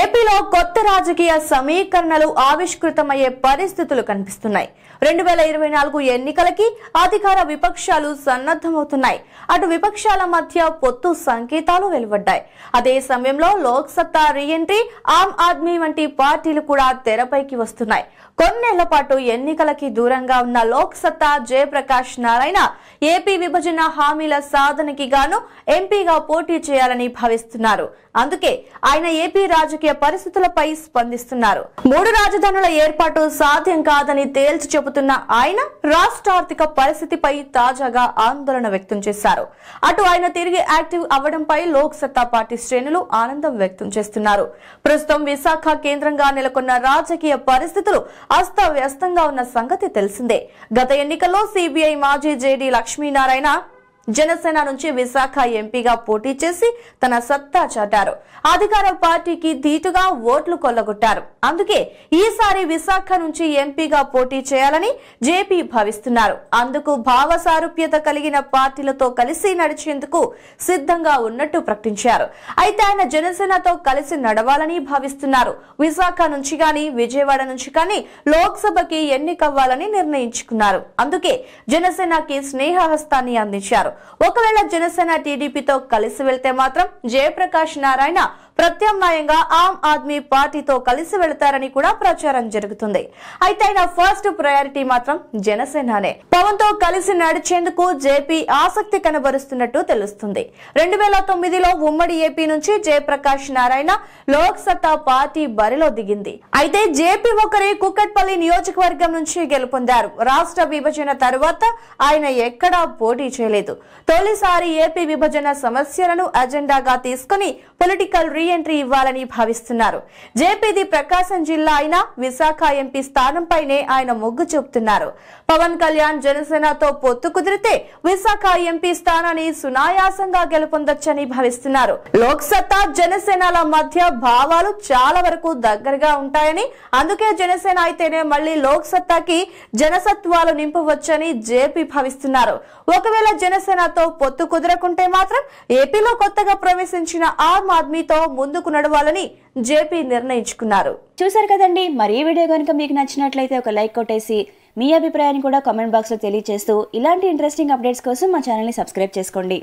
ఏపీలో కొత్త రాజకీయ సమీకరణలు ఆవిష్కృతమయ్యే పరిస్థితులు కనిపిస్తున్నాయి రెండు వేల ఇరవై నాలుగు ఎన్నికలకి అధికార విపక్షాలు సన్నద్ధమవుతున్నాయి అటు విపక్షాల మధ్య పొత్తు సంకేతాలు వెలువడ్డాయి అదే సమయంలో లోక్సత్తా రీఎంట్రీ ఆమ్ ఆద్మీ వంటి పార్టీలు కూడా తెరపైకి వస్తున్నాయి కొన్నేళ్ల పాటు ఎన్నికలకి దూరంగా ఉన్న లోక్సత్తా జయప్రకాష్ నారాయణ ఏపీ విభజన హామీల సాధనకి గాను ఎంపీగా పోటీ చేయాలని భావిస్తున్నారు అందుకే ఆయన ఏపీ రాజకీయ రాజకీయ పరిస్థితులపై స్పందిస్తున్నారు మూడు రాజధానుల ఏర్పాటు సాధ్యం కాదని తేల్చి చెబుతున్న ఆయన రాష్ట్ర ఆర్థిక పరిస్థితిపై తాజాగా ఆందోళన వ్యక్తం చేశారు అటు ఆయన తిరిగి యాక్టివ్ అవ్వడంపై లోక్ పార్టీ శ్రేణులు ఆనందం వ్యక్తం చేస్తున్నారు ప్రస్తుతం విశాఖ కేంద్రంగా నెలకొన్న రాజకీయ పరిస్థితులు అస్తవ్యస్తంగా ఉన్న సంగతి తెలిసిందే గత ఎన్నికల్లో సిబిఐ మాజీ జేడీ లక్ష్మీనారాయణ జనసేన నుంచి విశాఖ ఎంపీగా పోటీ చేసి తన సత్తా చాటారు అధికార పార్టీకి ధీటుగా ఓట్లు కొల్లగొట్టారు అందుకే ఈసారి విశాఖ నుంచి ఎంపీగా పోటీ చేయాలని జేపీ భావిస్తున్నారు అందుకు భావసారూప్యత కలిగిన పార్టీలతో కలిసి నడిచేందుకు సిద్ధంగా ఉన్నట్టు ప్రకటించారు అయితే ఆయన జనసేనతో కలిసి నడవాలని భావిస్తున్నారు విశాఖ నుంచి కానీ విజయవాడ నుంచి కానీ లోక్సభకి ఎన్నికవ్వాలని నిర్ణయించుకున్నారు అందుకే జనసేనకి స్నేహహస్తాన్ని అందించారు ఒకవేళ జనసేన టీడీపీతో కలిసి వెళ్తే మాత్రం జయప్రకాష్ నారాయణ ప్రత్యామ్నాయంగా ఆమ్ ఆద్మీ పార్టీతో కలిసి వెళతారని కూడా ప్రచారం జరుగుతుంది అయితే ఆయన ఫస్ట్ ప్రయారిటీ మాత్రం జనసేననే పవన్ తో కలిసి నడిచేందుకు జేపీ ఆసక్తి కనబరుస్తున్నట్టు తెలుస్తుంది రెండు వేల తొమ్మిదిలో ఉమ్మడి ఏపీ నుంచి జయప్రకాష్ నారాయణ లోక్ సత్తా పార్టీ బరిలో దిగింది అయితే జేపీ ఒకరే కుక్కట్పల్లి నియోజకవర్గం నుంచి గెలుపొందారు రాష్ట్ర విభజన తర్వాత ఆయన ఎక్కడా పోటీ చేయలేదు తొలిసారి ఏపీ విభజన సమస్యలను అజెండాగా తీసుకుని పొలిటికల్ రీఎంట్రీ ఇవ్వాలని భావిస్తున్నారు జేపీది ప్రకాశం జిల్లా అయిన విశాఖ ఎంపీ స్థానంపైనే ఆయన మొగ్గు చూపుతున్నారు పవన్ కళ్యాణ్ జనసేనతో పొత్తు కుదిరితే విశాఖ ఎంపీ స్థానాన్ని సునాయాసంగా గెలుపొందొచ్చని భావిస్తున్నారు లోక్సత్తా జనసేనల మధ్య భావాలు చాలా వరకు దగ్గరగా ఉంటాయని అందుకే జనసేన అయితేనే మళ్లీ లోక్సత్తాకి జనసత్వాలు నింపవచ్చని జేపీ భావిస్తున్నారు ఒకవేళ జనసేన జనసేనతో పొత్తు కుదరకుంటే మాత్రం ఏపీలో కొత్తగా ప్రవేశించిన ఆమ్ ఆద్మీతో ముందుకు నడవాలని జేపీ నిర్ణయించుకున్నారు చూశారు కదండి మరి ఈ వీడియో కనుక మీకు నచ్చినట్లయితే ఒక లైక్ కొట్టేసి మీ అభిప్రాయాన్ని కూడా కామెంట్ బాక్స్ లో తెలియజేస్తూ ఇలాంటి ఇంట్రెస్టింగ్ అప్డేట్స్ కోసం మా ఛానల్ని సబ్స్క్రైబ్ చేసుకోండి